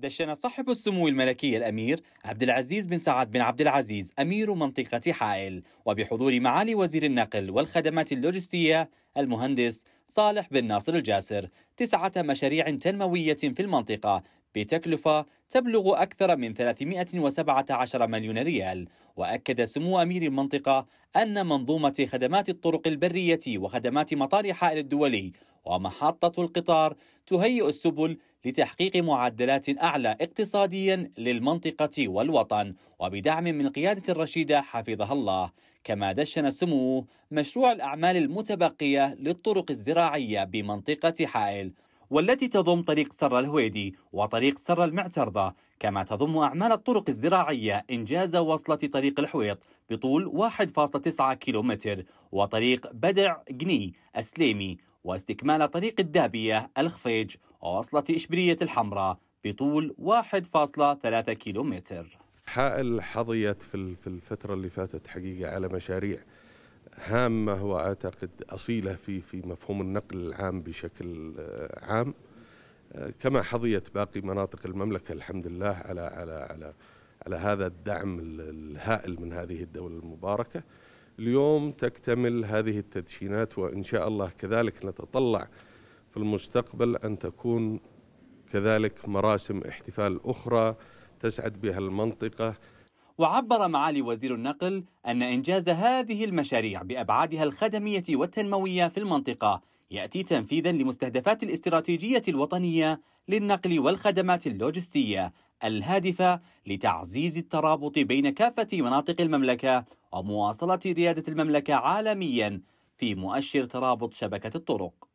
دشن صاحب السمو الملكي الامير عبد العزيز بن سعد بن عبد العزيز امير منطقه حائل وبحضور معالي وزير النقل والخدمات اللوجستيه المهندس صالح بن ناصر الجاسر تسعه مشاريع تنمويه في المنطقه بتكلفة تبلغ أكثر من 317 مليون ريال وأكد سمو أمير المنطقة أن منظومة خدمات الطرق البرية وخدمات مطار حائل الدولي ومحطة القطار تهيئ السبل لتحقيق معدلات أعلى اقتصاديا للمنطقة والوطن وبدعم من قيادة الرشيدة حفظها الله كما دشن سموه مشروع الأعمال المتبقية للطرق الزراعية بمنطقة حائل والتي تضم طريق سر الهويدي وطريق سر المعترضة كما تضم أعمال الطرق الزراعية إنجاز وصلة طريق الحويط بطول 1.9 كيلومتر وطريق بدع جني أسليمي واستكمال طريق الدابية الخفيج ووصلة إشبيلية الحمراء بطول 1.3 كيلومتر حائل حظيت في الفترة اللي فاتت حقيقة على مشاريع هامة وأعتقد أصيلة في في مفهوم النقل العام بشكل آه، عام آه، كما حظيت باقي مناطق المملكة الحمد لله على على على على هذا الدعم الهائل من هذه الدولة المباركة اليوم تكتمل هذه التدشينات وإن شاء الله كذلك نتطلع في المستقبل أن تكون كذلك مراسم احتفال أخرى تسعد بها المنطقة وعبر معالي وزير النقل أن إنجاز هذه المشاريع بأبعادها الخدمية والتنموية في المنطقة يأتي تنفيذا لمستهدفات الاستراتيجية الوطنية للنقل والخدمات اللوجستية الهادفة لتعزيز الترابط بين كافة مناطق المملكة ومواصلة ريادة المملكة عالميا في مؤشر ترابط شبكة الطرق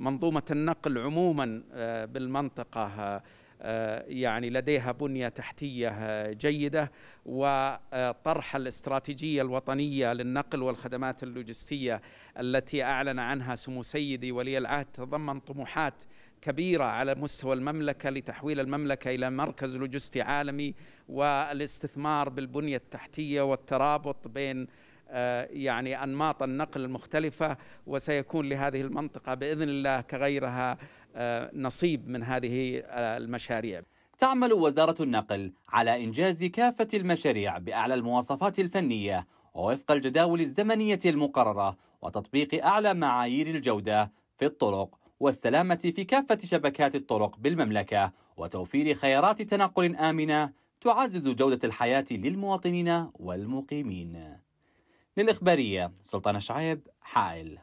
منظومه النقل عموما آه، بالمنطقه آه، يعني لديها بنيه تحتيه آه، جيده وطرح الاستراتيجيه الوطنيه للنقل والخدمات اللوجستيه التي اعلن عنها سمو سيدي ولي العهد تضمن طموحات كبيره على مستوى المملكه لتحويل المملكه الى مركز لوجستي عالمي والاستثمار بالبنيه التحتيه والترابط بين آه، يعني أنماط النقل المختلفة وسيكون لهذه المنطقة بإذن الله كغيرها آه، نصيب من هذه آه، المشاريع تعمل وزارة النقل على إنجاز كافة المشاريع بأعلى المواصفات الفنية ووفق الجداول الزمنية المقررة وتطبيق أعلى معايير الجودة في الطرق والسلامة في كافة شبكات الطرق بالمملكة وتوفير خيارات تنقل آمنة تعزز جودة الحياة للمواطنين والمقيمين للإخبارية سلطان شعيب حائل